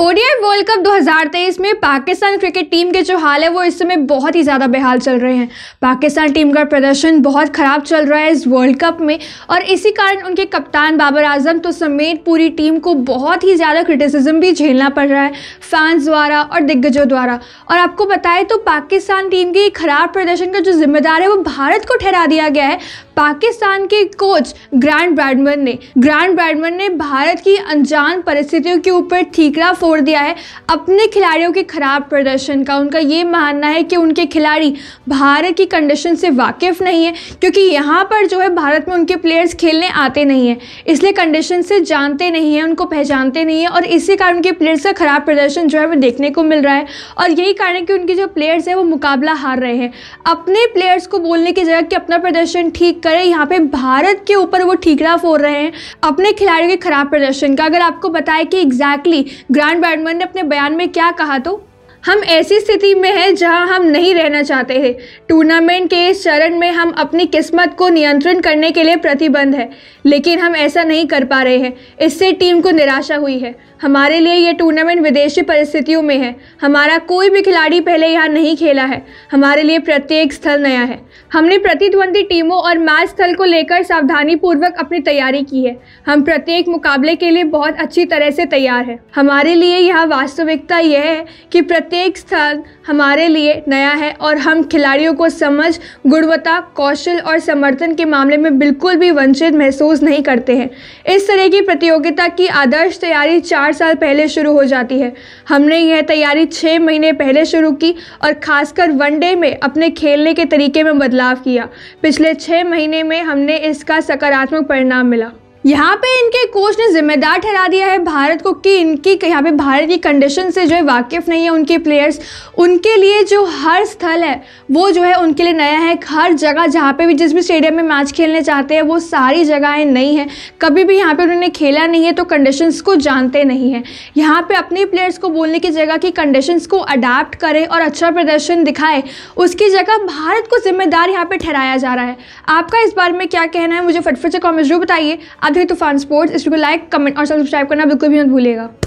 ODI world cup 2023 में Pakistan cricket team के जो हाल है वो इस समय बहुत ही ज़्यादा बेहाल चल रहे हैं पाकिस्तान टीम का प्रदर्शन बहुत ख़राब चल रहा है इस वर्ल्ड कप में और इसी कारण उनके कप्तान बाबर आजम तो समेत पूरी टीम को बहुत ही ज़्यादा क्रिटिसिज्म भी झेलना पड़ रहा है फैंस द्वारा और दिग्गजों द्वारा और आपको बताए तो पाकिस्तान टीम के ख़राब प्रदर्शन का जो जिम्मेदार है वो भारत को ठहरा दिया गया है पाकिस्तान के कोच ग्रैंड ब्रैडमन ने ग्रैंड ब्रैडमन ने भारत की अनजान परिस्थितियों के ऊपर ठीकरा फोड़ दिया है अपने खिलाड़ियों के खराब प्रदर्शन का उनका ये मानना है कि उनके खिलाड़ी भारत की कंडीशन से वाकिफ़ नहीं है क्योंकि यहाँ पर जो है भारत में उनके प्लेयर्स खेलने आते नहीं हैं इसलिए कंडीशन से जानते नहीं हैं उनको पहचानते नहीं हैं और इसी कारण उनके प्लेयर्स का ख़राब प्रदर्शन जो है वो देखने को मिल रहा है और यही कारण है कि उनके जो प्लेयर्स हैं वो मुकाबला हार रहे हैं अपने प्लेयर्स को बोलने की जगह कि अपना प्रदर्शन ठीक करें यहाँ पर भारत के ऊपर वो ठीकरा फोड़ रहे हैं अपने खिलाड़ियों के खराब प्रदर्शन का अगर आपको बताए कि एग्जैक्टली ग्रांड ब्रांड बैडमन ने अपने बयान में क्या कहा तो हम ऐसी स्थिति में हैं जहां हम नहीं रहना चाहते हैं टूर्नामेंट के इस चरण में हम अपनी किस्मत को नियंत्रण करने के लिए प्रतिबंध है लेकिन हम ऐसा नहीं कर पा रहे हैं इससे टीम को निराशा हुई है हमारे लिए ये टूर्नामेंट विदेशी परिस्थितियों में है हमारा कोई भी खिलाड़ी पहले यहाँ नहीं खेला है हमारे लिए प्रत्येक स्थल नया है हमने प्रतिद्वंदी टीमों और मैच स्थल को लेकर सावधानीपूर्वक अपनी तैयारी की है हम प्रत्येक मुकाबले के लिए बहुत अच्छी तरह से तैयार है हमारे लिए यह वास्तविकता यह है कि प्रत्येक स्थल हमारे लिए नया है और हम खिलाड़ियों को समझ गुणवत्ता कौशल और समर्थन के मामले में बिल्कुल भी वंचित महसूस नहीं करते हैं इस तरह की प्रतियोगिता की आदर्श तैयारी चार साल पहले शुरू हो जाती है हमने यह तैयारी छः महीने पहले शुरू की और खासकर वनडे में अपने खेलने के तरीके में बदलाव किया पिछले छः महीने में हमने इसका सकारात्मक परिणाम मिला यहाँ पे इनके कोच ने जिम्मेदार ठहरा दिया है भारत को कि इनकी यहाँ पे भारत की कंडीशन से जो है वाकिफ़ नहीं है उनके प्लेयर्स उनके लिए जो हर स्थल है वो जो है उनके लिए नया है हर जगह जहाँ पे भी जिस भी स्टेडियम में मैच खेलने चाहते हैं वो सारी जगहें नई हैं कभी भी यहाँ पे उन्होंने खेला नहीं है तो कंडीशन को जानते नहीं हैं यहाँ पर अपने प्लेयर्स को बोलने की जगह कि कंडीशन को अडाप्ट करें और अच्छा प्रदर्शन दिखाए उसकी जगह भारत को जिम्मेदार यहाँ पर ठहराया जा रहा है आपका इस बारे में क्या कहना है मुझे फटफट से कॉमेंट जरूर बताइए आप तूफान स्पोर्ट्स इसको लाइक कमेंट और सब्सक्राइब करना बिल्कुल भी मत भूलेगा